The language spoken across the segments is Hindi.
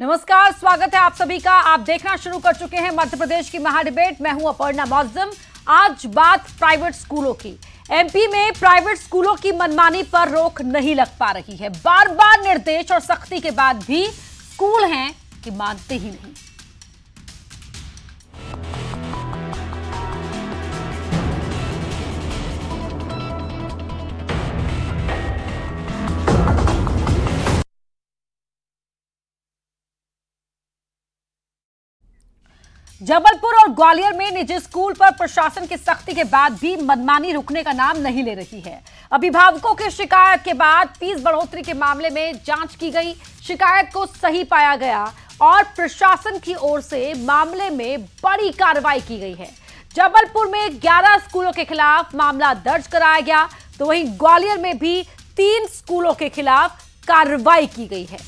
नमस्कार स्वागत है आप सभी का आप देखना शुरू कर चुके हैं मध्य प्रदेश की महाडिबेट मैं हूं अपर्णा मौजम आज बात प्राइवेट स्कूलों की एमपी में प्राइवेट स्कूलों की मनमानी पर रोक नहीं लग पा रही है बार बार निर्देश और सख्ती के बाद भी स्कूल हैं कि मानते ही नहीं जबलपुर और ग्वालियर में निजी स्कूल पर प्रशासन की सख्ती के बाद भी मनमानी रुकने का नाम नहीं ले रही है अभिभावकों की शिकायत के बाद फीस बढ़ोतरी के मामले में जांच की गई शिकायत को सही पाया गया और प्रशासन की ओर से मामले में बड़ी कार्रवाई की गई है जबलपुर में 11 स्कूलों के खिलाफ मामला दर्ज कराया गया तो वहीं ग्वालियर में भी तीन स्कूलों के खिलाफ कार्रवाई की गई है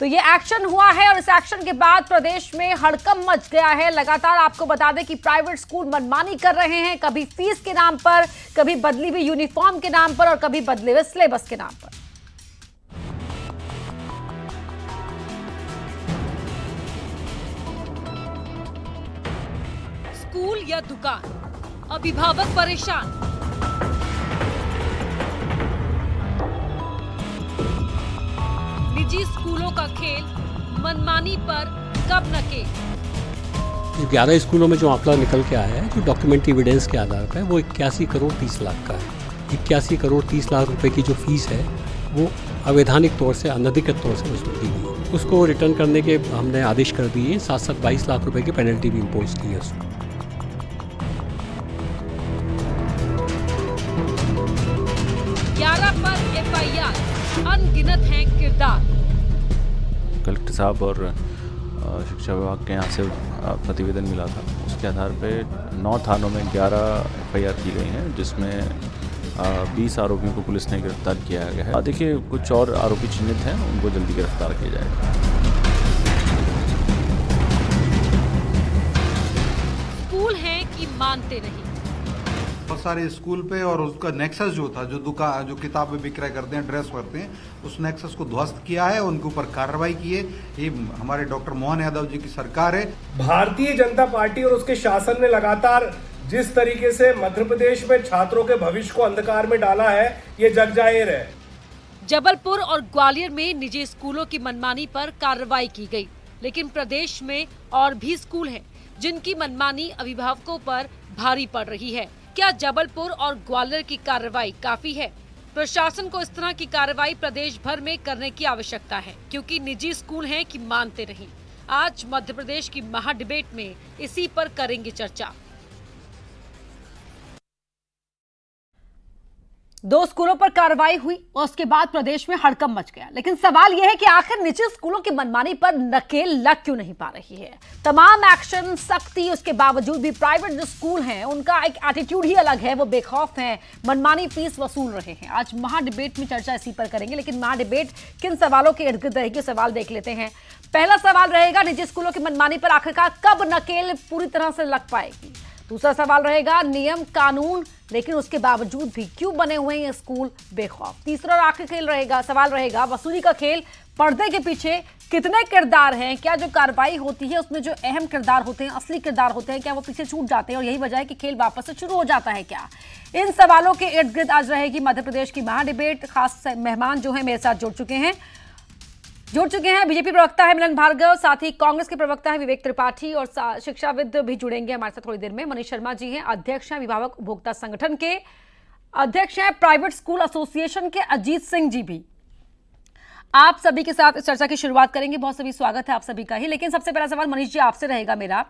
तो ये एक्शन हुआ है और इस एक्शन के बाद प्रदेश में हड़कम मच गया है लगातार आपको बता दें कि प्राइवेट स्कूल मनमानी कर रहे हैं कभी फीस के नाम पर कभी बदली हुई यूनिफॉर्म के नाम पर और कभी बदले हुए सिलेबस के नाम पर स्कूल या दुकान अभिभावक परेशान निजी स्कूलों का खेल मनमानी पर कब नके ग्यारह स्कूलों में जो आंकड़ा निकल के आया है जो डॉक्यूमेंट एविडेंस के आधार पर वो इक्यासी करोड़ तीस लाख का है इक्यासी करोड़ तीस लाख रुपए की जो फीस है वो अवैधानिक तौर से अनधिकृत तौर से वसूल की गई उसको रिटर्न करने के हमने आदेश कर दिए साथ साथ बाईस लाख रुपए की पेनल्टी भी इम्पोज की है उसको ग्यारह पर एफ अनगिनत हैं किरदार कलेक्टर साहब और शिक्षा विभाग के यहाँ से प्रतिवेदन मिला था उसके आधार पर नौ थानों में ग्यारह एफ की गई हैं जिसमें बीस आरोपियों को पुलिस ने गिरफ्तार किया गया है देखिए कुछ और आरोपी चिन्हित हैं उनको जल्दी गिरफ्तार किया जाएगा स्कूल कि मानते नहीं सारे स्कूल पे और उसका नेक्सस जो था जो दुकान जो किताबें विक्रय करते हैं ड्रेस करते हैं उस नेक्सस को ध्वस्त किया है उनके ऊपर कार्रवाई की है ये हमारे डॉक्टर मोहन यादव जी की सरकार है भारतीय जनता पार्टी और उसके शासन ने लगातार जिस तरीके से मध्य प्रदेश में छात्रों के भविष्य को अंधकार में डाला है ये जग जाहिर है जबलपुर और ग्वालियर में निजी स्कूलों की मनमानी पर कार्रवाई की गई लेकिन प्रदेश में और भी स्कूल हैं जिनकी मनमानी अभिभावकों पर भारी पड़ रही है क्या जबलपुर और ग्वालियर की कार्रवाई काफी है प्रशासन को इस तरह की कार्रवाई प्रदेश भर में करने की आवश्यकता है क्योंकि निजी स्कूल हैं कि मानते नहीं आज मध्य प्रदेश की महा डिबेट में इसी पर करेंगे चर्चा दो स्कूलों पर कार्रवाई हुई और उसके बाद प्रदेश में हड़कम मच गया लेकिन सवाल यह है कि आखिर निजी स्कूलों की मनमानी पर नकेल लग क्यों नहीं पा रही है तमाम एक्शन सख्ती उसके बावजूद भी प्राइवेट जो स्कूल हैं उनका एक एटीट्यूड ही अलग है वो बेखौफ हैं मनमानी फीस वसूल रहे हैं आज महाडिबेट में चर्चा इसी पर करेंगे लेकिन महाडिबेट किन सवालों के इर्द गिर्द रहेगी सवाल देख लेते हैं पहला सवाल रहेगा निजी स्कूलों की मनमानी पर आखिरकार कब नकेल पूरी तरह से लग पाएगी दूसरा सवाल रहेगा नियम कानून लेकिन उसके बावजूद भी क्यों बने हुए हैं ये स्कूल बेखौफ तीसरा और आखिरी खेल रहेगा सवाल रहेगा वसूली का खेल पर्दे के पीछे कितने किरदार हैं क्या जो कार्रवाई होती है उसमें जो अहम किरदार होते हैं असली किरदार होते हैं क्या वो पीछे छूट जाते हैं और यही वजह है कि खेल वापस से शुरू हो जाता है क्या इन सवालों के इर्द गिर्द आज रहेगी मध्य प्रदेश की महा डिबेट खास मेहमान जो है मेरे साथ जुड़ चुके हैं जुड़ चुके हैं बीजेपी प्रवक्ता है मिलन भार्गव साथ ही कांग्रेस के प्रवक्ता है विवेक त्रिपाठी और शिक्षाविद भी जुड़ेंगे हमारे साथ थोड़ी देर में मनीष शर्मा जी हैं अध्यक्ष हैं विभावक उपभोक्ता संगठन के अध्यक्ष हैं प्राइवेट स्कूल एसोसिएशन के अजीत सिंह जी भी आप सभी के साथ इस चर्चा की शुरुआत करेंगे बहुत सभी स्वागत है आप सभी का ही लेकिन सबसे पहला सवाल मनीष जी आपसे रहेगा मेरा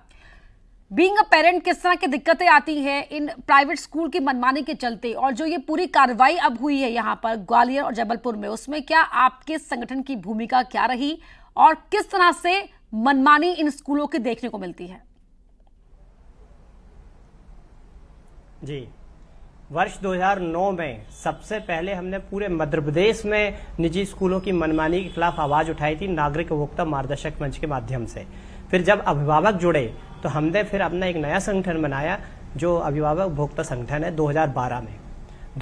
बींग अ पेरेंट किस तरह की दिक्कतें आती हैं इन प्राइवेट स्कूल की मनमानी के चलते और जो ये पूरी कार्रवाई अब हुई है यहाँ पर ग्वालियर और जबलपुर में उसमें क्या आपके संगठन की भूमिका क्या रही और किस तरह से मनमानी इन स्कूलों की देखने को मिलती है जी वर्ष 2009 में सबसे पहले हमने पूरे मध्य प्रदेश में निजी स्कूलों की मनमानी के खिलाफ आवाज उठाई थी नागरिक उपभोक्ता मार्गदर्शक मंच के माध्यम से फिर जब अभिभावक जुड़े तो हमने फिर अपना एक नया संगठन बनाया जो अभिभावक उपभोक्ता संगठन है 2012 में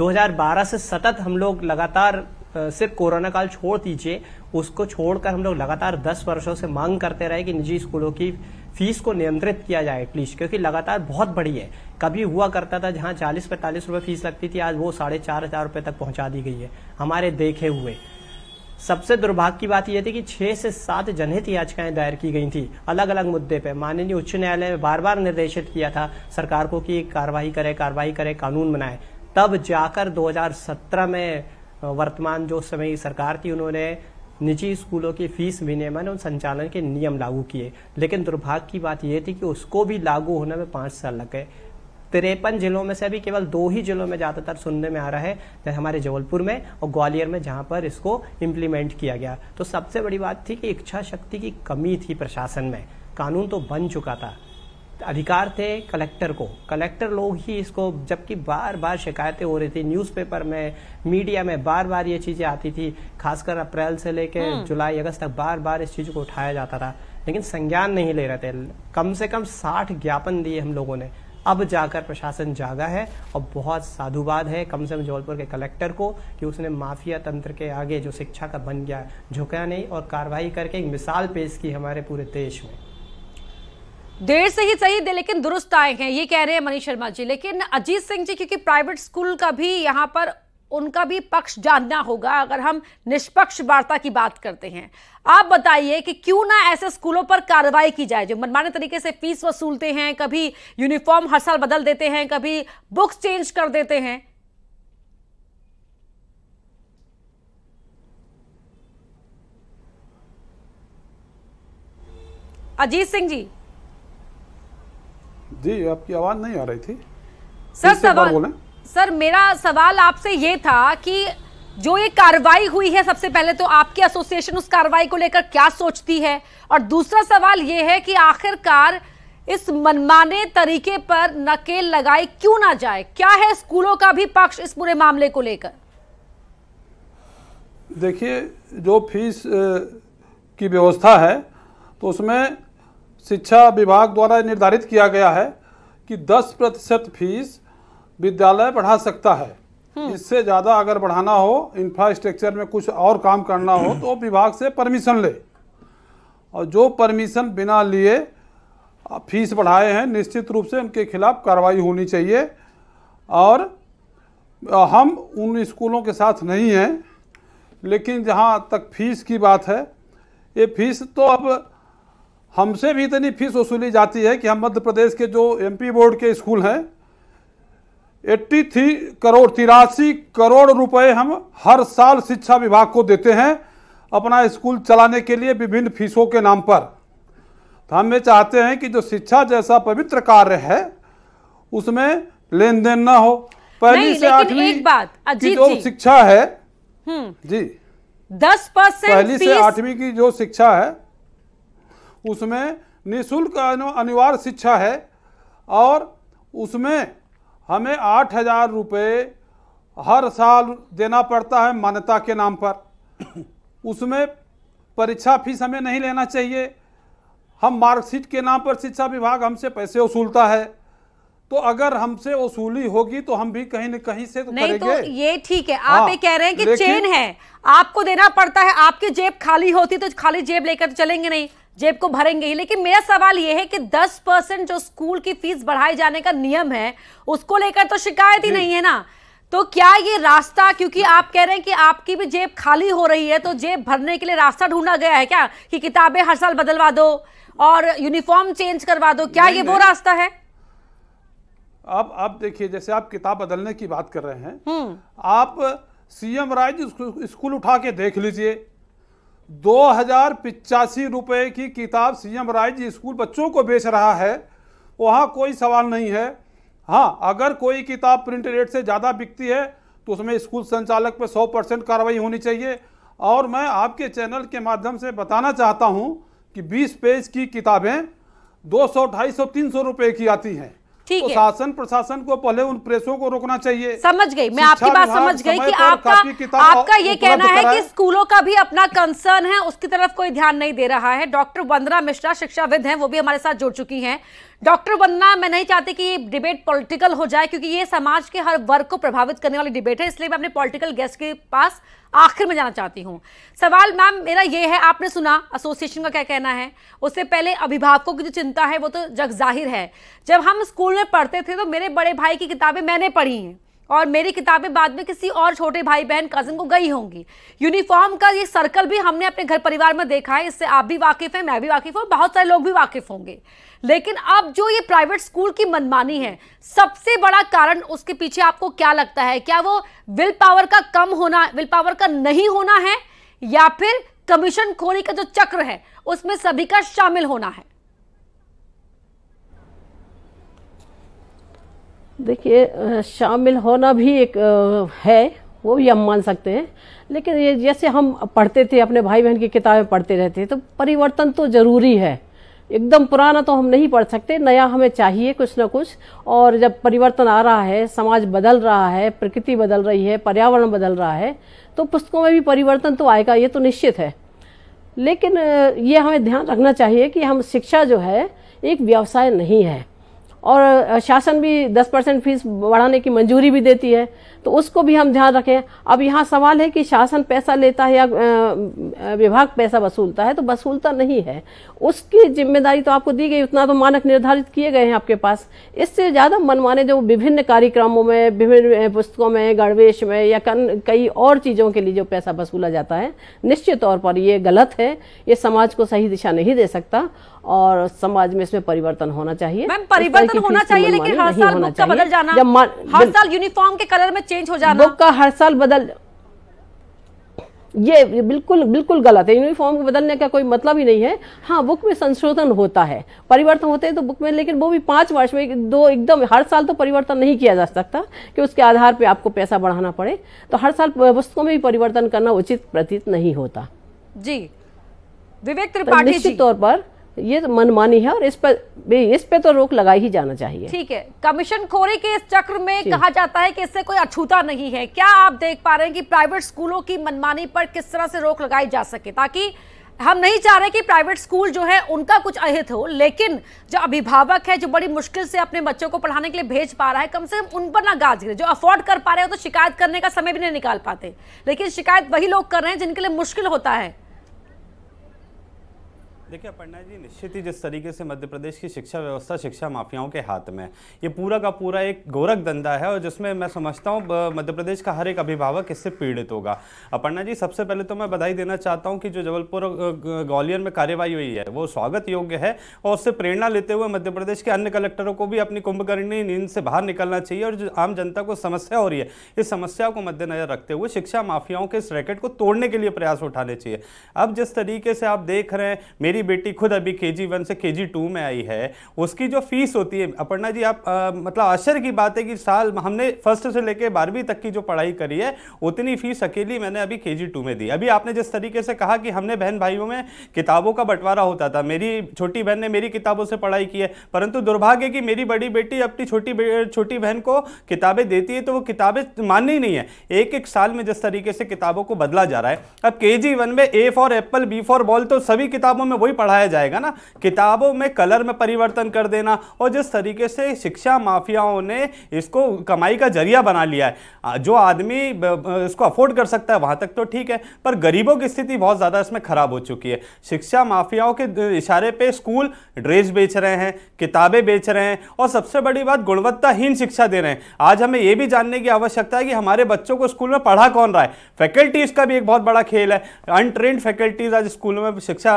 2012 से सतत हम लोग लगातार सिर्फ कोरोना काल छोड़ दीजिए उसको छोड़कर हम लोग लगातार 10 वर्षों से मांग करते रहे कि निजी स्कूलों की फीस को नियंत्रित किया जाए प्लीज क्योंकि लगातार बहुत बड़ी है कभी हुआ करता था जहां चालीस पैंतालीस रुपए फीस लगती थी आज वो साढ़े चार हजार रुपए तक पहुंचा दी गई है हमारे देखे हुए सबसे दुर्भाग्य की बात यह थी कि छह से सात जनहित याचिकाएं दायर की गई थी अलग अलग मुद्दे पर माननीय उच्च न्यायालय ने बार बार निर्देशित किया था सरकार को कि कार्रवाई करे कार्रवाई करे कानून बनाए तब जाकर 2017 में वर्तमान जो समय की सरकार थी उन्होंने निजी स्कूलों की फीस विनियमन और संचालन के नियम लागू किए लेकिन दुर्भाग्य की बात यह थी कि उसको भी लागू होने में पांच साल लग गए तिरपन जिलों में से अभी केवल दो ही जिलों में ज़्यादातर सुनने में आ रहा है जैसे तो हमारे जबलपुर में और ग्वालियर में जहाँ पर इसको इम्प्लीमेंट किया गया तो सबसे बड़ी बात थी कि इच्छा शक्ति की कमी थी प्रशासन में कानून तो बन चुका था अधिकार थे कलेक्टर को कलेक्टर लोग ही इसको जबकि बार बार शिकायतें हो रही थी न्यूज़पेपर में मीडिया में बार बार ये चीज़ें आती थी खासकर अप्रैल से लेकर हम्म। जुलाई अगस्त तक बार बार इस चीज़ को उठाया जाता था लेकिन संज्ञान नहीं ले रहे थे कम से कम साठ ज्ञापन दिए हम लोगों ने अब जाकर प्रशासन जागा है और बहुत साधुवाद है कम से कम जबलपुर के कलेक्टर को कि उसने माफिया तंत्र के आगे जो शिक्षा का बन गया झुका नहीं और कार्रवाई करके एक मिसाल पेश की हमारे पूरे देश में देर से ही सही दे लेकिन दुरुस्त आए हैं ये कह रहे हैं मनीष शर्मा जी लेकिन अजीत सिंह जी क्योंकि प्राइवेट स्कूल का भी यहाँ पर उनका भी पक्ष जानना होगा अगर हम निष्पक्ष वार्ता की बात करते हैं आप बताइए कि क्यों ना ऐसे स्कूलों पर कार्रवाई की जाए जो मनमाने तरीके से फीस वसूलते हैं कभी यूनिफॉर्म हर साल बदल देते हैं कभी बुक्स चेंज कर देते हैं अजीत सिंह जी जी आपकी आवाज नहीं आ रही थी सर सवाल बोले सर मेरा सवाल आपसे ये था कि जो ये कार्रवाई हुई है सबसे पहले तो आपकी एसोसिएशन उस कार्रवाई को लेकर क्या सोचती है और दूसरा सवाल ये है कि आखिरकार इस मनमाने तरीके पर नकेल लगाई क्यों ना जाए क्या है स्कूलों का भी पक्ष इस पूरे मामले को लेकर देखिए जो फीस की व्यवस्था है तो उसमें शिक्षा विभाग द्वारा निर्धारित किया गया है कि 10 प्रतिशत फीस विद्यालय बढ़ा सकता है हम्म। इससे ज़्यादा अगर बढ़ाना हो इंफ्रास्ट्रक्चर में कुछ और काम करना हो तो विभाग से परमिशन ले और जो परमिशन बिना लिए फीस बढ़ाए हैं निश्चित रूप से उनके खिलाफ कार्रवाई होनी चाहिए और हम उन स्कूलों के साथ नहीं हैं लेकिन जहाँ तक फीस की बात है ये फीस तो अब हमसे भी इतनी फीस वसूली जाती है कि हम मध्य प्रदेश के जो एमपी बोर्ड के स्कूल हैं एट्टी थ्री करोड़ तिरासी करोड़ रुपए हम हर साल शिक्षा विभाग को देते हैं अपना स्कूल चलाने के लिए विभिन्न फीसों के नाम पर तो हम ये चाहते हैं कि जो शिक्षा जैसा पवित्र कार्य है उसमें लेन देन ना हो पहली से आठवीं बात की जो शिक्षा है हम्म। जी दस परसेंट पहली से आठवीं की जो शिक्षा है उसमें निःशुल्क अनिवार्य शिक्षा है और उसमें हमें आठ हजार रुपये हर साल देना पड़ता है मान्यता के नाम पर उसमें परीक्षा फीस हमें नहीं लेना चाहिए हम मार्कशीट के नाम पर शिक्षा विभाग हमसे पैसे वसूलता है तो अगर हमसे वसूली होगी तो हम भी कहीं न कहीं से तो नहीं तो करेंगे। तो ये ठीक है आप हाँ, ये कह रहे हैं कि चेन है आपको देना पड़ता है आपकी जेब खाली होती तो खाली जेब लेकर तो चलेंगे नहीं जेब को भरेंगे ही लेकिन मेरा सवाल यह है कि 10 परसेंट जो स्कूल की फीस बढ़ाए जाने का नियम है उसको लेकर तो शिकायत ही नहीं है ना तो क्या ये रास्ता क्योंकि आप कह रहे हैं कि आपकी भी जेब खाली हो रही है तो जेब भरने के लिए रास्ता ढूंढा गया है क्या कि किताबें हर साल बदलवा दो और यूनिफॉर्म चेंज करवा दो क्या ये वो रास्ता है अब आप देखिए जैसे आप किताब बदलने की बात कर रहे हैं हम्म। आप सीएम राय स्कूल उठा के देख लीजिए दो हजार पिचासी रुपये की किताब सीएम राय जी स्कूल बच्चों को बेच रहा है वहाँ कोई सवाल नहीं है हाँ अगर कोई किताब प्रिंट रेट से ज़्यादा बिकती है तो उसमें स्कूल संचालक पर 100 परसेंट कार्रवाई होनी चाहिए और मैं आपके चैनल के माध्यम से बताना चाहता हूँ कि 20 पेज की किताबें सौ 250, सौ रुपए की आती हैं ठीक है शासन प्रशासन को पहले उन प्रेसों को रोकना चाहिए समझ गई मैं आपकी बात समझ गई कि आपका आपका ये कहना है कि स्कूलों का भी अपना कंसर्न है उसकी तरफ कोई ध्यान नहीं दे रहा है डॉक्टर वंदना मिश्रा शिक्षाविद हैं वो भी हमारे साथ जुड़ चुकी हैं डॉक्टर बनना मैं नहीं चाहती कि ये डिबेट पॉलिटिकल हो जाए क्योंकि ये समाज के हर वर्ग को प्रभावित करने वाली डिबेट है इसलिए मैं अपने पॉलिटिकल गेस्ट के पास आखिर में जाना चाहती हूँ सवाल मैम मेरा ये है आपने सुना एसोसिएशन का क्या कहना है उससे पहले अभिभावकों की जो चिंता है वो तो जग जाहिर है जब हम स्कूल में पढ़ते थे तो मेरे बड़े भाई की किताबें मैंने पढ़ी हैं और मेरी किताबें बाद में किसी और छोटे भाई बहन कजिन को गई होंगी यूनिफॉर्म का ये सर्कल भी हमने अपने घर परिवार में देखा है इससे आप भी वाकिफ़ हैं मैं भी वाकिफ़ हूँ बहुत सारे लोग भी वाकिफ़ होंगे लेकिन अब जो ये प्राइवेट स्कूल की मनमानी है सबसे बड़ा कारण उसके पीछे आपको क्या लगता है क्या वो विल पावर का कम होना विल पावर का नहीं होना है या फिर कमीशन खोरी का जो चक्र है उसमें सभी का शामिल होना है देखिए शामिल होना भी एक है वो भी हम मान सकते हैं लेकिन ये जैसे हम पढ़ते थे अपने भाई बहन की किताबें पढ़ते रहते तो परिवर्तन तो ज़रूरी है एकदम पुराना तो हम नहीं पढ़ सकते नया हमें चाहिए कुछ ना कुछ और जब परिवर्तन आ रहा है समाज बदल रहा है प्रकृति बदल रही है पर्यावरण बदल रहा है तो पुस्तकों में भी परिवर्तन तो आएगा ये तो निश्चित है लेकिन ये हमें ध्यान रखना चाहिए कि हम शिक्षा जो है एक व्यवसाय नहीं है और शासन भी 10 परसेंट फीस बढ़ाने की मंजूरी भी देती है तो उसको भी हम ध्यान रखें अब यहाँ सवाल है कि शासन पैसा लेता है या विभाग पैसा वसूलता है तो वसूलता नहीं है उसकी जिम्मेदारी तो आपको दी गई उतना तो मानक निर्धारित किए गए हैं आपके पास इससे ज़्यादा मनमाने जो विभिन्न कार्यक्रमों में विभिन्न पुस्तकों में गणवेश में या कई और चीज़ों के लिए जो पैसा वसूला जाता है निश्चित तौर पर ये गलत है ये समाज को सही दिशा नहीं दे सकता और समाज में इसमें परिवर्तन होना चाहिए मैम परिवर्तन होना चाहिए लेकिन हर साल बुक का बदल जाना हर साल यूनिफॉर्म के कलर में चेंज हो जाना बुक का हर साल बदल ये बिल्कुल बिल्कुल गलत है यूनिफॉर्म को बदलने का कोई मतलब ही नहीं है हाँ बुक में संशोधन होता है परिवर्तन होते हैं तो बुक में लेकिन वो भी पाँच वर्ष में दो एकदम हर साल तो परिवर्तन नहीं किया जा सकता कि उसके आधार पे आपको पैसा बढ़ाना पड़े तो हर साल वस्तुओं में भी परिवर्तन करना उचित प्रतीत नहीं होता जी विवेक त्रिपाठी तो निश्चित तौर पर ये तो मनमानी है और इस पर इस पे तो रोक लगाई ही जाना चाहिए ठीक है कमीशन खोरी के इस चक्र में कहा जाता है कि इससे कोई अछूता नहीं है क्या आप देख पा रहे हैं कि प्राइवेट स्कूलों की मनमानी पर किस तरह से रोक लगाई जा सके ताकि हम नहीं चाह रहे कि प्राइवेट स्कूल जो है उनका कुछ अहित हो लेकिन जो अभिभावक है जो बड़ी मुश्किल से अपने बच्चों को पढ़ाने के लिए भेज पा रहा है कम से कम उन पर ना गाज गिरे जो अफोर्ड कर पा रहे हो तो शिकायत करने का समय भी नहीं निकाल पाते लेकिन शिकायत वही लोग कर रहे हैं जिनके लिए मुश्किल होता है देखिए पंडा जी निश्चित ही जिस तरीके से मध्य प्रदेश की शिक्षा व्यवस्था शिक्षा माफियाओं के हाथ में ये पूरा का पूरा एक गोरख धंधा है और जिसमें मैं समझता हूँ मध्य प्रदेश का हर एक अभिभावक इससे पीड़ित होगा अपर्णा जी सबसे पहले तो मैं बधाई देना चाहता हूँ कि जो जबलपुर ग्वालियर में कार्यवाही हुई है वो स्वागत योग्य है और उससे प्रेरणा लेते हुए मध्य प्रदेश के अन्य कलेक्टरों को भी अपनी कुंभकर्णी नींद से बाहर निकलना चाहिए और जो आम जनता को समस्या हो रही है इस समस्या को मद्देनजर रखते हुए शिक्षा माफियाओं के इस रैकेट को तोड़ने के लिए प्रयास उठाने चाहिए अब जिस तरीके से आप देख रहे हैं मेरी मेरी बेटी खुद अभी के जी वन से के जी टू में आई है उसकी जो फीस होती है अपर्णा जी आप आ, मतलब आश्चर्य की बात है कि साल हमने फर्स्ट से लेकर बारहवीं तक की जो पढ़ाई करी है उतनी फीस अकेली मैंने अभी के जी टू में दी अभी आपने जिस तरीके से कहा कि हमने बहन भाइयों में किताबों का बंटवारा होता था मेरी छोटी बहन ने मेरी किताबों से पढ़ाई की है परंतु दुर्भाग्य की मेरी बड़ी बेटी अपनी छोटी छोटी बहन को किताबें देती है तो वो किताबें माननी ही नहीं है एक एक साल में जिस तरीके से किताबों को बदला जा रहा है अब के जी वन में A for apple B for ball तो सभी किताबों में वही वही पढ़ाया जाएगा ना किताबों में कलर में परिवर्तन कर देना और जिस तरीके से शिक्षा माफियाओं ने इसको कमाई का जरिया बना लिया है जो आदमी इसको अफोर्ड कर सकता है वहाँ तक तो ठीक है पर गरीबों की स्थिति बहुत ज़्यादा इसमें ख़राब हो चुकी है शिक्षा माफियाओं के इशारे पर स्कूल ड्रेस बेच रहे हैं किताबें बेच रहे हैं और सबसे बड़ी बात गुणवत्ताहीन शिक्षा दे रहे हैं आज हमें यह भी जानने की आवश्यकता है कि हमारे बच्चों को स्कूल में पढ़ा कौन रहा है फैकल्टीज़ का भी एक बहुत बड़ा खेल है अनट्रेंड फैकल्टीज़ आज स्कूलों में शिक्षा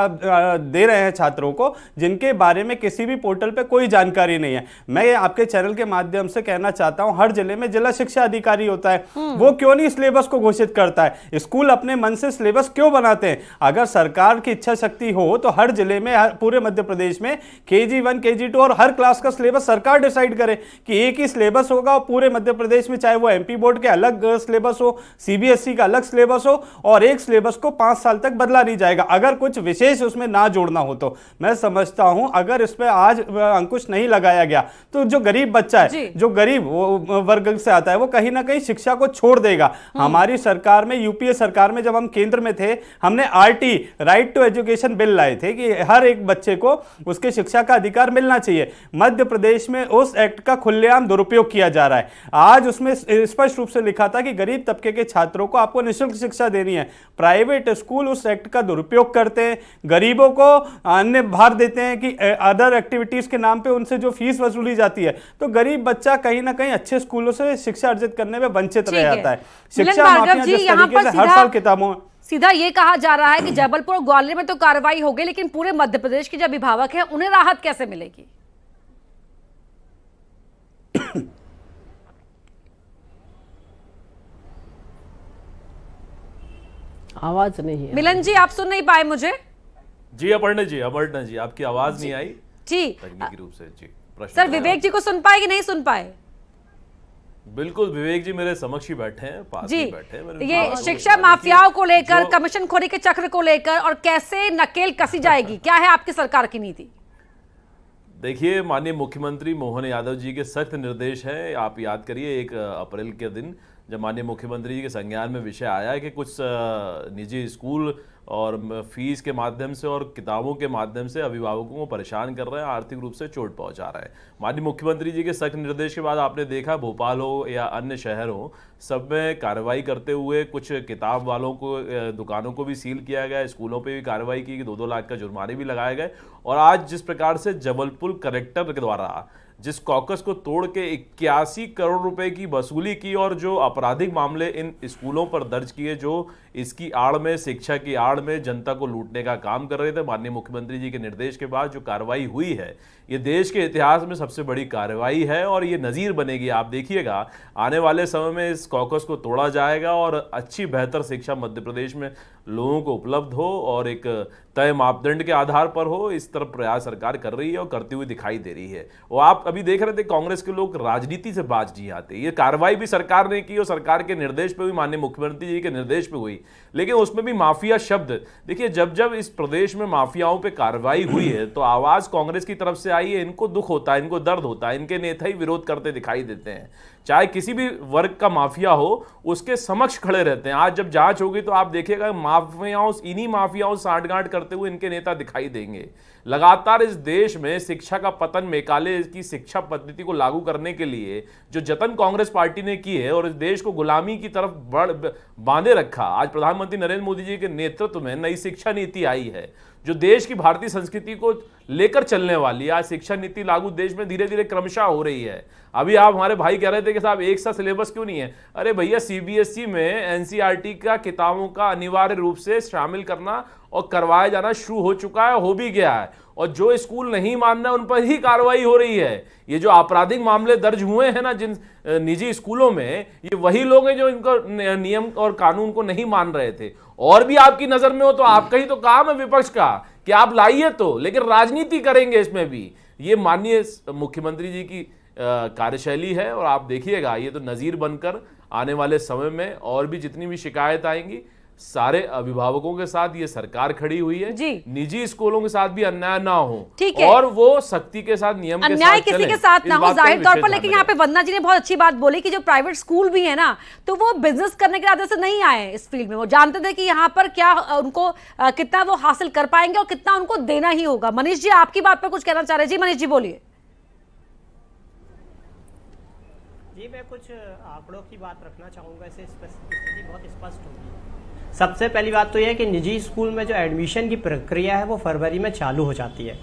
दे रहे हैं छात्रों को जिनके बारे में किसी भी पोर्टल पर कोई जानकारी नहीं है मैं आपके चैनल के माध्यम से कहना चाहता हूँ हर जिले में जिला शिक्षा अधिकारी होता है हम्म। वो क्यों नहीं सिलेबस को घोषित करता है स्कूल अपने मन से सिलेबस क्यों बनाते हैं अगर सरकार की इच्छा शक्ति हो तो हर जिले में हर पूरे मध्य प्रदेश में के जी वन के जी टू और हर क्लास का सिलेबस सरकार डिसाइड करे कि एक ही सिलेबस होगा और पूरे मध्य प्रदेश में चाहे वो एमपी बोर्ड के अलग सिलेबस हो सीबीएसई का अलग सिलेबस हो और एक सिलेबस को पांच साल तक बदला नहीं जाएगा अगर कुछ विशेष उसमें ना जोड़ना हो तो मैं समझता हूं अगर इस पर आज अंकुश नहीं लगाया गया तो जो गरीब बच्चा है जो गरीब वर्ग से आता है वो कहीं ना कहीं शिक्षा को छोड़ देगा हम्म। हमारी सरकार में यूपीए सरकार में जब हम केंद्र में थे हमने आर राइट टू एजुकेशन बिल लाए थे कि हर एक बच्चे को उसके शिक्षा का अधिकार मिलना चाहिए मध्य प्रदेश में उस एक्ट का खुलेआम दुरुपयोग किया जा रहा है आज उसमें स्पष्ट रूप से लिखा था कि गरीब तबके के छात्रों को आपको निःशुल्क शिक्षा देनी है प्राइवेट स्कूल उस एक्ट का दुरुपयोग करते हैं गरीबों को को अन्य भार देते हैं कि अदर एक्टिविटीज़ के नाम पे उनसे जो फीस वसूली जाती है तो गरीब बच्चा कहीं ना कहीं अच्छे स्कूलों से शिक्षा अर्जित करने में वंचित रह जाता है शिक्षा हर साल किताबों सीधा ये कहा जा रहा है कि जबलपुर और ग्वालियर में तो कार्रवाई हो गई लेकिन पूरे मध्य प्रदेश के जो अभिभावक हैं उन्हें राहत कैसे मिलेगी आवाज नहीं है मिलन जी आप सुन नहीं पाए मुझे जी अपर्णा जी अपर्णा जी आपकी आवाज नहीं आई जी तकनीकी रूप से जी सर विवेक जी को सुन पाए कि नहीं सुन पाए बिल्कुल विवेक जी मेरे समक्ष ही बैठे हैं पास जी बैठे हैं ये शिक्षा माफियाओं को लेकर कमीशन खोरी के चक्र को लेकर और कैसे नकेल कसी जाएगी क्या है आपकी सरकार की नीति देखिए माननीय मुख्यमंत्री मोहन यादव जी के सख्त निर्देश हैं आप याद करिए एक अप्रैल के दिन जब माननीय मुख्यमंत्री जी के संज्ञान में विषय आया है कि कुछ निजी स्कूल और फीस के माध्यम से और किताबों के माध्यम से अभिभावकों को परेशान कर रहे हैं आर्थिक रूप से चोट पहुंचा रहे हैं माननीय मुख्यमंत्री जी के सख्त निर्देश के बाद आपने देखा भोपाल हो या अन्य शहर हो सब में कार्रवाई करते हुए कुछ किताब वालों को दुकानों को भी सील किया गया स्कूलों पर भी कार्रवाई की दो दो लाख का जुर्माने भी लगाए गए और आज जिस प्रकार से जबलपुर कलेक्टर के द्वारा जिस कॉकस को तोड़ के इक्यासी करोड़ रुपए की वसूली की और जो आपराधिक मामले इन स्कूलों पर दर्ज किए जो इसकी आड़ में शिक्षा की आड़ में जनता को लूटने का काम कर रहे थे माननीय मुख्यमंत्री जी के निर्देश के बाद जो कार्रवाई हुई है ये देश के इतिहास में सबसे बड़ी कार्रवाई है और ये नज़ीर बनेगी आप देखिएगा आने वाले समय में इस कॉकस को तोड़ा जाएगा और अच्छी बेहतर शिक्षा मध्य प्रदेश में लोगों को उपलब्ध हो और एक तय मापदंड के आधार पर हो इस तरफ प्रयास सरकार कर रही है और करती हुई दिखाई दे रही है और आप अभी देख रहे थे कांग्रेस के लोग राजनीति से बाज जी आते ये कार्रवाई भी सरकार ने की और सरकार के निर्देश पर भी माननीय मुख्यमंत्री जी के निर्देश पर हुई लेकिन उसमें भी माफिया शब्द देखिए जब जब इस प्रदेश में माफियाओं पर कार्रवाई हुई है तो आवाज़ कांग्रेस की तरफ से आई है इनको दुख होता है इनको दर्द होता है इनके नेता ही विरोध करते दिखाई देते हैं चाहे किसी भी वर्ग का माफिया हो उसके समक्ष खड़े रहते हैं आज जब जांच होगी तो आप देखिएगा माफियाओं इन्हीं माफियाओं सांठगांठ करते हुए इनके नेता दिखाई देंगे लगातार इस देश में शिक्षा का पतन मेकाले की शिक्षा पद्धति को लागू करने के लिए जो जतन कांग्रेस पार्टी ने की है और इस देश को गुलामी की तरफ बढ़ बांधे रखा आज प्रधानमंत्री नरेंद्र मोदी जी के नेतृत्व में नई शिक्षा नीति आई है जो देश की भारतीय संस्कृति को लेकर चलने वाली आज शिक्षा नीति लागू देश में धीरे धीरे क्रमशः हो रही है अभी आप हमारे भाई कह रहे थे कि साहब एक सा सिलेबस क्यों नहीं है अरे भैया सीबीएसई e में एनसीईआरटी e का किताबों का अनिवार्य रूप से शामिल करना और करवाया जाना शुरू हो चुका है हो भी गया है और जो स्कूल नहीं मान रहे उन पर ही कार्रवाई हो रही है ये जो आपराधिक मामले दर्ज हुए हैं ना जिन निजी स्कूलों में ये वही लोग हैं जो इनको नियम और कानून को नहीं मान रहे थे और भी आपकी नजर में हो तो आपका ही तो काम है विपक्ष का कि आप लाइए तो लेकिन राजनीति करेंगे इसमें भी ये माननीय मुख्यमंत्री जी की कार्यशैली है और आप देखिएगा ये तो नज़ीर बनकर आने वाले समय में और भी जितनी भी शिकायत आएंगी सारे अभिभावकों के साथ ये सरकार खड़ी हुई है जी निजी स्कूलों के साथ भी अन्याय ना हो ठीक है और वो सख्ती के साथ नियम अन्याय साथ किसी के साथ ना हो जाहिर तौर पर लेकिन यहाँ पे वंदना जी ने बहुत अच्छी बात बोली कि जो प्राइवेट स्कूल भी है ना तो वो बिजनेस करने के इरादे से नहीं आए इस फील्ड में वो जानते थे कि यहाँ पर क्या उनको कितना वो हासिल कर पाएंगे और कितना उनको देना ही होगा मनीष जी आपकी बात पर कुछ कहना चाह रहे जी मनीष जी बोलिए जी मैं कुछ आंकड़ों की बात रखना चाहूँगा इससे स्थिति बहुत स्पष्ट होगी सबसे पहली बात तो यह है कि निजी स्कूल में जो एडमिशन की प्रक्रिया है वो फरवरी में चालू हो जाती है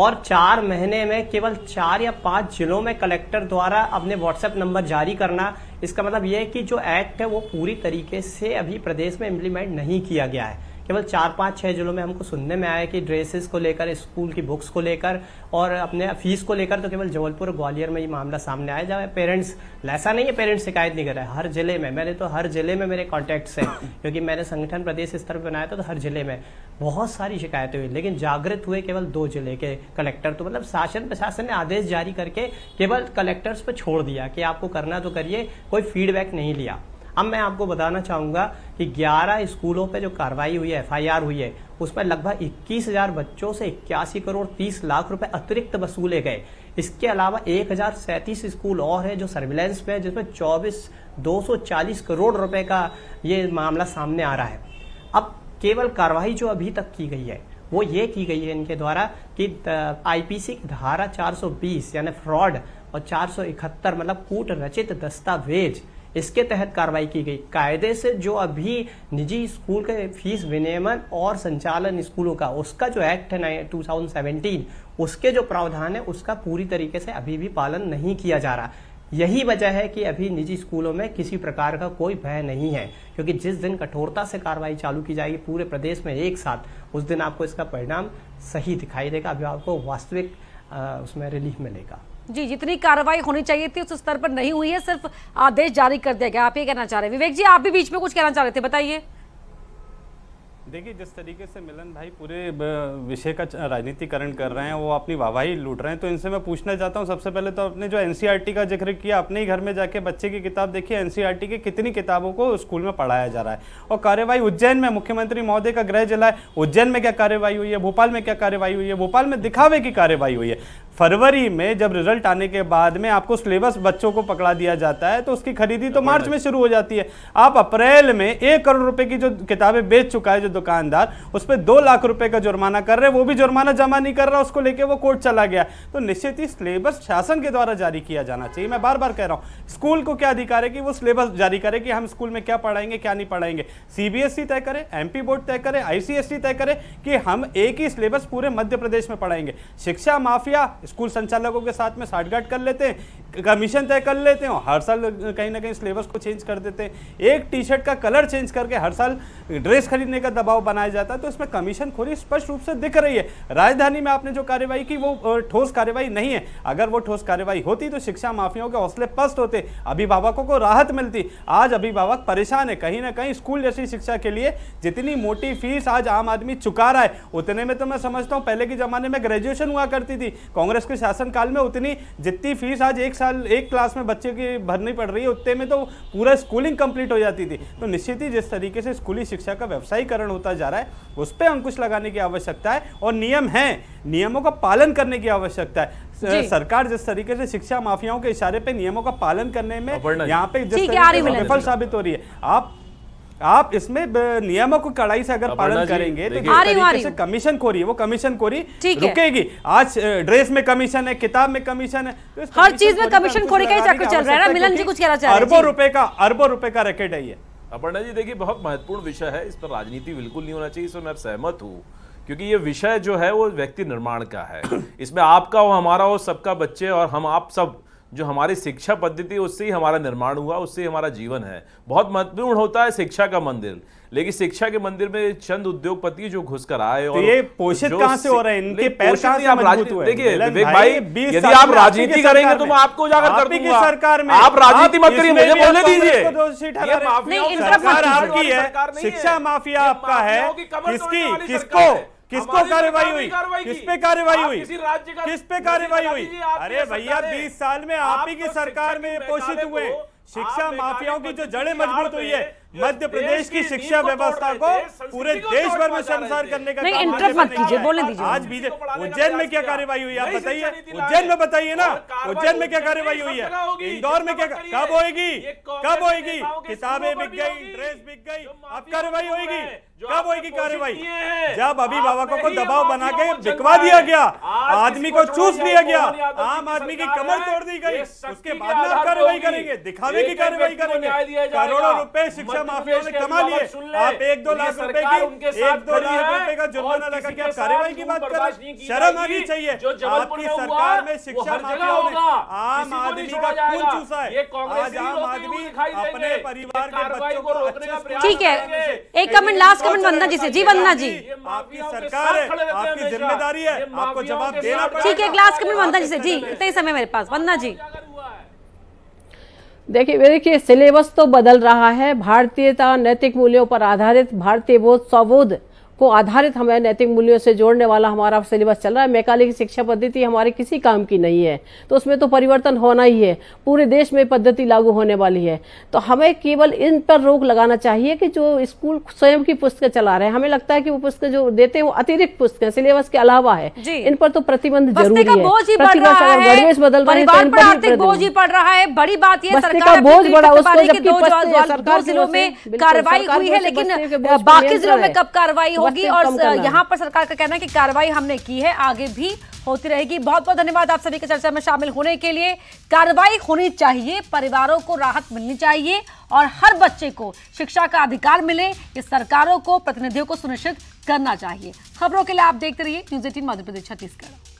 और चार महीने में केवल चार या पांच जिलों में कलेक्टर द्वारा अपने व्हाट्सएप नंबर जारी करना इसका मतलब यह है कि जो एक्ट है वो पूरी तरीके से अभी प्रदेश में इम्प्लीमेंट नहीं किया गया है केवल चार पांच छह जिलों में हमको सुनने में आया कि ड्रेसेस को लेकर स्कूल की बुक्स को लेकर और अपने फीस को लेकर तो केवल जबलपुर ग्वालियर में ये मामला सामने आया जहाँ पेरेंट्स ऐसा नहीं है पेरेंट्स शिकायत नहीं कर रहे हर जिले में मैंने तो हर जिले में मेरे कॉन्टेक्ट हैं क्योंकि मैंने संगठन प्रदेश स्तर पर बनाया था तो हर जिले में बहुत सारी शिकायतें हुई लेकिन जागृत हुए केवल दो जिले के कलेक्टर तो मतलब शासन प्रशासन ने आदेश जारी करके केवल कलेक्टर्स पर छोड़ दिया कि आपको करना तो करिए कोई फीडबैक नहीं लिया अब मैं आपको बताना चाहूंगा कि 11 स्कूलों पे जो कार्रवाई हुई है एफआईआर हुई है उसमें लगभग 21,000 बच्चों से इक्यासी करोड़ 30 लाख रुपए अतिरिक्त वसूले गए इसके अलावा एक स्कूल और है जो सर्विलेंस में जिसमें चौबीस दो करोड़ रुपए का ये मामला सामने आ रहा है अब केवल कार्रवाई जो अभी तक की गई है वो ये की गई है इनके द्वारा कि आईपीसी की धारा 420 यानी फ्रॉड और 471 मतलब कूट रचित दस्तावेज इसके तहत कार्रवाई की गई कायदे से जो अभी निजी स्कूल के फीस विनियमन और संचालन स्कूलों का उसका जो एक्ट है 2017 उसके जो प्रावधान है उसका पूरी तरीके से अभी भी पालन नहीं किया जा रहा यही वजह है कि अभी निजी स्कूलों में किसी प्रकार का कोई भय नहीं है क्योंकि जिस दिन कठोरता से कार्रवाई चालू की जाएगी पूरे प्रदेश में एक साथ उस दिन आपको इसका परिणाम सही दिखाई देगा अभी आपको वास्तविक उसमें रिलीफ मिलेगा जी जितनी कार्रवाई होनी चाहिए थी उस स्तर पर नहीं हुई है सिर्फ आदेश जारी कर दिया गया आप ये कहना चाह रहे हैं विवेक जी आप भी बीच में कुछ कहना चाह रहे थे बताइए देखिए जिस तरीके से मिलन भाई पूरे विषय का राजनीतिकरण कर रहे हैं वो अपनी वाहवाही लूट रहे हैं तो इनसे मैं पूछना चाहता हूँ सबसे पहले तो आपने जो एनसीईआरटी का जिक्र किया अपने ही घर में जाके बच्चे की किताब देखिए एनसीईआरटी की कितनी किताबों को स्कूल में पढ़ाया जा रहा है और कार्यवाही उज्जैन में मुख्यमंत्री महोदय का गृह जिला है उज्जैन में क्या कार्यवाही हुई है भोपाल में क्या कार्यवाही हुई है भोपाल में दिखावे की कार्यवाही हुई है फरवरी में जब रिजल्ट आने के बाद में आपको सिलेबस बच्चों को पकड़ा दिया जाता है तो उसकी खरीदी तो मार्च में शुरू हो जाती है आप अप्रैल में एक करोड़ रुपए की जो किताबें बेच चुका है जो दुकानदार उस पर दो लाख रुपए का जुर्माना कर रहे हैं वो भी जुर्माना जमा नहीं कर रहा उसको लेके वो कोर्ट चला गया तो निश्चित ही सिलेबस शासन के द्वारा जारी किया जाना चाहिए मैं बार बार कह रहा हूँ स्कूल को क्या अधिकार है कि वो सिलेबस जारी करे कि हम स्कूल में क्या पढ़ाएंगे क्या नहीं पढ़ाएंगे सीबीएसई e तय करे एम बोर्ड तय करे आईसीएसई तय करे कि हम एक ही सिलेबस पूरे मध्य प्रदेश में पढ़ाएंगे शिक्षा माफिया स्कूल संचालकों के साथ में साठगाट कर लेते हैं कमीशन तय कर लेते हैं हर साल कहीं ना कहीं सिलेबस को चेंज कर देते हैं एक टी शर्ट का कलर चेंज करके हर साल ड्रेस खरीदने का दबाव बनाया जाता है तो इसमें कमीशन खोरी स्पष्ट रूप से दिख रही है राजधानी में आपने जो कार्यवाही की वो ठोस कार्यवाही नहीं है अगर वो ठोस कार्यवाही होती तो शिक्षा माफियाओं के हौसले पस्त होते अभिभावकों को राहत मिलती आज अभिभावक परेशान है कहीं ना कहीं स्कूल जैसी शिक्षा के लिए जितनी मोटी फीस आज आम आदमी चुका रहा है उतने में तो मैं समझता हूँ पहले के जमाने में ग्रेजुएशन हुआ करती थी कांग्रेस कांग्रेस के शासनकाल में उतनी जितनी फीस आज एक साल एक क्लास में बच्चे की भरनी पड़ रही है उतने में तो पूरा स्कूलिंग कंप्लीट हो जाती थी तो निश्चित ही जिस तरीके से स्कूली शिक्षा का व्यवसायीकरण होता जा रहा है उस पर अंकुश लगाने की आवश्यकता है और नियम है नियमों का पालन करने की आवश्यकता है सरकार जिस तरीके से शिक्षा माफियाओं के इशारे पे नियमों का पालन करने में यहाँ पे जिस तरीके से विफल साबित हो रही है आप आप इसमें नियमों को कड़ाई से अगर पालन करेंगे तो कमीशन खोरी वो कमीशन खोरी रुकेगी आज ड्रेस में कमीशन है किताब में कमीशन है तो हर चीज में कमीशन खोरी का ही चक्कर चल रहा है ना मिलन जी कुछ कहना चाहिए अरबों रुपए का अरबों रुपए का रैकेट है ये अपर्णा जी देखिए बहुत महत्वपूर्ण विषय है इस पर राजनीति बिल्कुल नहीं होना चाहिए इसमें मैं सहमत हूँ क्योंकि ये विषय जो है वो व्यक्ति निर्माण का है इसमें आपका हो हमारा हो सबका बच्चे और हम आप सब जो हमारी शिक्षा पद्धति उससे ही हमारा निर्माण हुआ उससे ही हमारा जीवन है बहुत महत्वपूर्ण होता है शिक्षा का मंदिर लेकिन शिक्षा के मंदिर में चंद उद्योगपति जो घुसकर आए तो और तो ये पोषित कहां से हो रहे हैं इनके पैर कहां से मजबूत हुए देखिए विवेक भाई यदि आप तो राजनीति करेंगे तो मैं आपको उजागर कर दूंगा सरकार में आप राजनीति मत करिए मुझे बोलने दीजिए सरकार आपकी है शिक्षा माफिया आपका है किसकी किसको किसको कार्यवाही हुई किस पे कार्यवाही हुई किस पे कार्यवाही हुई अरे भैया बीस साल में आप ही की सरकार में पोषित हुए शिक्षा माफियाओं की जो जड़ें मजबूत हुई है मध्य प्रदेश की शिक्षा व्यवस्था को पूरे देश भर में संसार करने का नहीं मत कीजिए दीजिए आज बीजेपी उज्जैन में क्या कार्यवाही हुई आप बताइए उज्जैन में बताइए ना उज्जैन में क्या कार्यवाही हुई है इंदौर में क्या कब होगी कब होगी किताबें बिक गई ड्रेस बिक गई अब कार्यवाही होगी कब होगी कार्यवाही जब अभिभावकों को दबाव बना के बिकवा दिया गया आदमी को चूस लिया गया आम आदमी की कमर तोड़ दी गई उसके बाद में आप कार्यवाही करेंगे दिखावे की कार्यवाही करेंगे करोड़ों रुपए शिक्षा कर माफिया ने कमा लिए आप एक दो लाख रुपए की एक दो लाख रुपए का जुर्माना लगा के आप कार्रवाई की बात कर शर्म आनी चाहिए आपकी सरकार में शिक्षा माफियाओं आम आदमी का खून चूसा है आज आम आदमी अपने परिवार के बच्चों को ठीक है एक comment last comment Vandana ji से जी वंदना जी आपकी सरकार है आपकी जिम्मेदारी है आपको जवाब देना ठीक है एक लास्ट कमेंट वंदना जी से जी इतना समय मेरे पास वंदना जी देखिए देखिए सिलेबस तो बदल रहा है भारतीयता नैतिक मूल्यों पर आधारित भारतीय बोध स्वबोध को आधारित हमें नैतिक मूल्यों से जोड़ने वाला हमारा सिलेबस चल रहा है मैकाले की शिक्षा पद्धति हमारे किसी काम की नहीं है तो उसमें तो परिवर्तन होना ही है पूरे देश में पद्धति लागू होने वाली है तो हमें केवल इन पर रोक लगाना चाहिए कि जो स्कूल स्वयं की पुस्तकें चला रहे हैं हमें लगता है कि वो पुस्तकें जो देते हैं वो अतिरिक्त पुस्तकें सिलेबस के अलावा है इन पर तो प्रतिबंध जरूरी है बदल तो पड़ रहा है बड़ी बात यह सरकार बोझ बड़ा सरकार जिलों में कार्रवाई हुई है लेकिन बाकी जिलों में कब कार्रवाई होगी और यहाँ पर सरकार का कहना है कि कार्रवाई हमने की है आगे भी होती रहेगी बहुत बहुत धन्यवाद आप सभी के चर्चा में शामिल होने के लिए कार्रवाई होनी चाहिए परिवारों को राहत मिलनी चाहिए और हर बच्चे को शिक्षा का अधिकार मिले ये सरकारों को प्रतिनिधियों को सुनिश्चित करना चाहिए खबरों के लिए आप देखते रहिए न्यूज एटीन मध्य प्रदेश छत्तीसगढ़